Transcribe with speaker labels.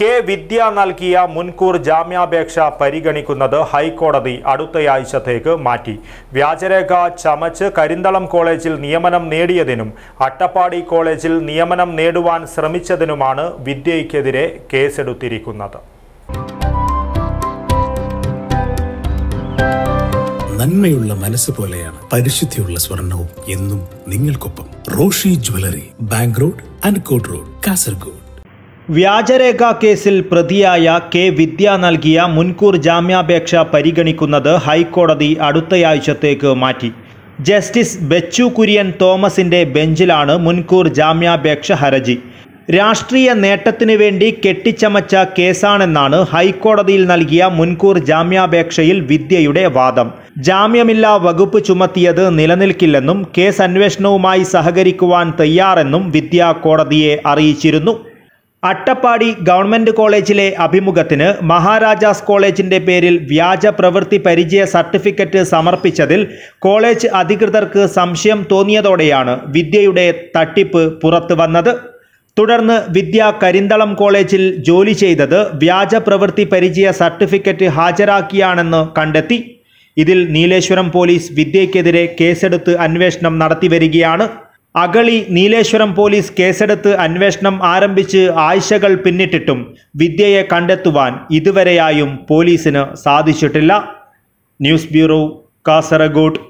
Speaker 1: K വിദ്യ നൽകിയ മുൻകൂർ ജാമ്യാപേക്ഷ പരിഗണിക്കുന്നത് ഹൈക്കോടതി അടുത്തയാഴ്ചത്തേക്ക് മാറ്റി വ്യാജരേഖ ചമച്ച് കരിന്തളം കോളേജിൽ നിയമനം നേടിയതിനും അട്ടപ്പാടി കോളേജിൽ നിയമനം നേടുവാൻ ശ്രമിച്ചതിനുമാണ് വിദ്യയ്ക്കെതിരെ കേസെടുത്തിരിക്കുന്നത്
Speaker 2: നന്മയുള്ള മനസ്സ് പോലെയാണ് പരിശുദ്ധിയുള്ള സ്വർണവും എന്നും നിങ്ങൾക്കൊപ്പം Roshi jewellery bank road Ankot road Kasaragod
Speaker 1: വ്യാജരേഖ കേസിൽ പ്രതിയായ കെ വിദ്യ നൽകിയ മുൻകൂർ ജാമ്യാപേക്ഷ പരിഗണിക്കുന്നത് ഹൈക്കോടതി അടുത്തയാഴ്ചത്തേക്ക് മാറ്റി ജസ്റ്റിസ് ബെച്ചു കുര്യൻ തോമസിന്റെ ബെഞ്ചിലാണ് മുൻകൂർ ജാമ്യാപേക്ഷ ഹർജി രാഷ്ട്രീയ നേട്ടത്തിനു വേണ്ടി കെട്ടിച്ചമച്ച കേസാണെന്നാണ് ഹൈക്കോടതിയിൽ നൽകിയ മുൻകൂർ ജാമ്യാപേക്ഷയിൽ വിദ്യയുടെ വാദം ജാമ്യമില്ലാ വകുപ്പ് ചുമത്തിയത് നിലനിൽക്കില്ലെന്നും കേസ് അന്വേഷണവുമായി സഹകരിക്കുവാൻ തയ്യാറെന്നും വിദ്യ കോടതിയെ അറിയിച്ചിരുന്നു അട്ടപ്പാടി ഗവൺമെൻറ് കോളേജിലെ അഭിമുഖത്തിന് മഹാരാജാസ് കോളേജിൻ്റെ പേരിൽ വ്യാജ പ്രവൃത്തി പരിചയ സർട്ടിഫിക്കറ്റ് സമർപ്പിച്ചതിൽ കോളേജ് അധികൃതർക്ക് സംശയം തോന്നിയതോടെയാണ് വിദ്യയുടെ തട്ടിപ്പ് പുറത്തു വന്നത് തുടർന്ന് വിദ്യ കരിന്തളം കോളേജിൽ ജോലി ചെയ്തത് വ്യാജ പ്രവൃത്തി പരിചയ സർട്ടിഫിക്കറ്റ് ഹാജരാക്കിയാണെന്ന് കണ്ടെത്തി ഇതിൽ നീലേശ്വരം പോലീസ് വിദ്യയ്ക്കെതിരെ കേസെടുത്ത് അന്വേഷണം നടത്തിവരികയാണ് അഗളി നീലേശ്വരം പോലീസ് കേസെടുത്ത് അന്വേഷണം ആരംഭിച്ച് ആഴ്ചകൾ പിന്നിട്ടിട്ടും വിദ്യയെ കണ്ടെത്തുവാൻ ഇതുവരെയായും പോലീസിന് സാധിച്ചിട്ടില്ല ന്യൂസ് ബ്യൂറോ കാസർഗോഡ്